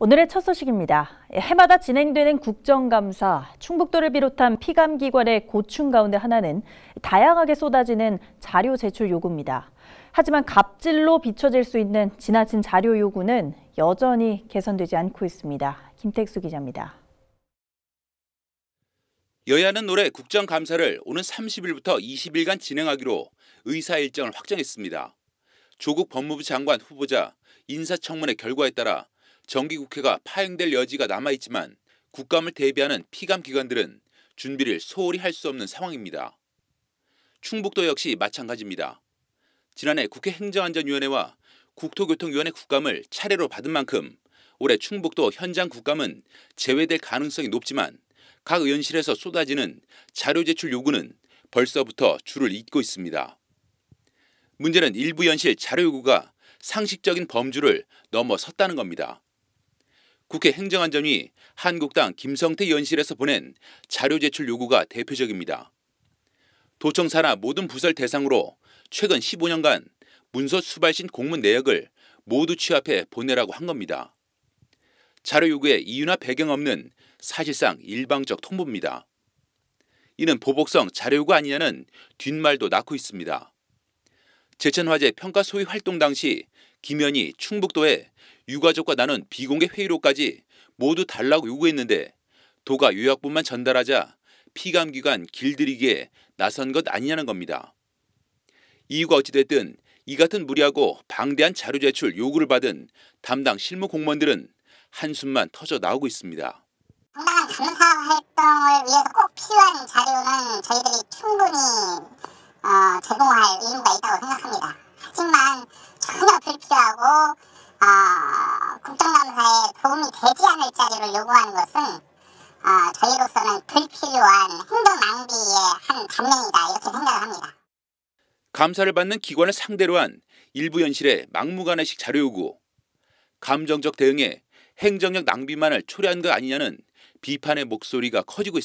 오늘의 첫 소식입니다. 해마다 진행되는 국정감사, 충북도를 비롯한 피감기관의 고충 가운데 하나는 다양하게 쏟아지는 자료 제출 요구입니다. 하지만 갑질로 비춰질 수 있는 지나친 자료 요구는 여전히 개선되지 않고 있습니다. 김택수 기자입니다. 여야는 올해 국정감사를 오는 30일부터 20일간 진행하기로 의사 일정을 확정했습니다. 조국 법무부 장관 후보자 인사청문회 결과에 따라 정기국회가 파행될 여지가 남아있지만 국감을 대비하는 피감 기관들은 준비를 소홀히 할 수 없는 상황입니다. 충북도 역시 마찬가지입니다. 지난해 국회 행정안전위원회와 국토교통위원회 국감을 차례로 받은 만큼 올해 충북도 현장 국감은 제외될 가능성이 높지만 각 의원실에서 쏟아지는 자료 제출 요구는 벌써부터 줄을 잇고 있습니다. 문제는 일부 연실 자료 요구가 상식적인 범주를 넘어섰다는 겁니다. 국회 행정안전위 한국당 김성태 연실에서 보낸 자료 제출 요구가 대표적입니다. 도청 사나 모든 부설 대상으로 최근 15년간 문서 수발신 공문 내역을 모두 취합해 보내라고 한 겁니다. 자료 요구에 이유나 배경 없는 사실상 일방적 통보입니다. 이는 보복성 자료 요구 아니냐는 뒷말도 낳고 있습니다. 제천화재 평가 소위 활동 당시 김현희 충북도에 유가족과 나는 비공개 회의록까지 모두 달라고 요구했는데 도가 요약본만 전달하자 피감기관 길들이기에 나선 것 아니냐는 겁니다. 이유가 어찌됐든 이 같은 무리하고 방대한 자료 제출 요구를 받은 담당 실무 공무원들은 한숨만 터져 나오고 있습니다. 당당한 감사 활동을 위해서 꼭 필요한 자료는 저희들이 충분히 어, 제공할 의무가 있다고 생각합니다. 하지만 전혀 불필요하고 가기를 요구하는 것은 어, 저희로서는 불필요한 행정 낭비의 한 단면이다 이렇게 생각을 합니다. 감사를 받는 기관을 상대로 한 일부 현실의 막무가내식 자료 요구, 감정적 대응에 행정력 낭비만을 초래한 것 아니냐는 비판의 목소리가 커지고 있습니다.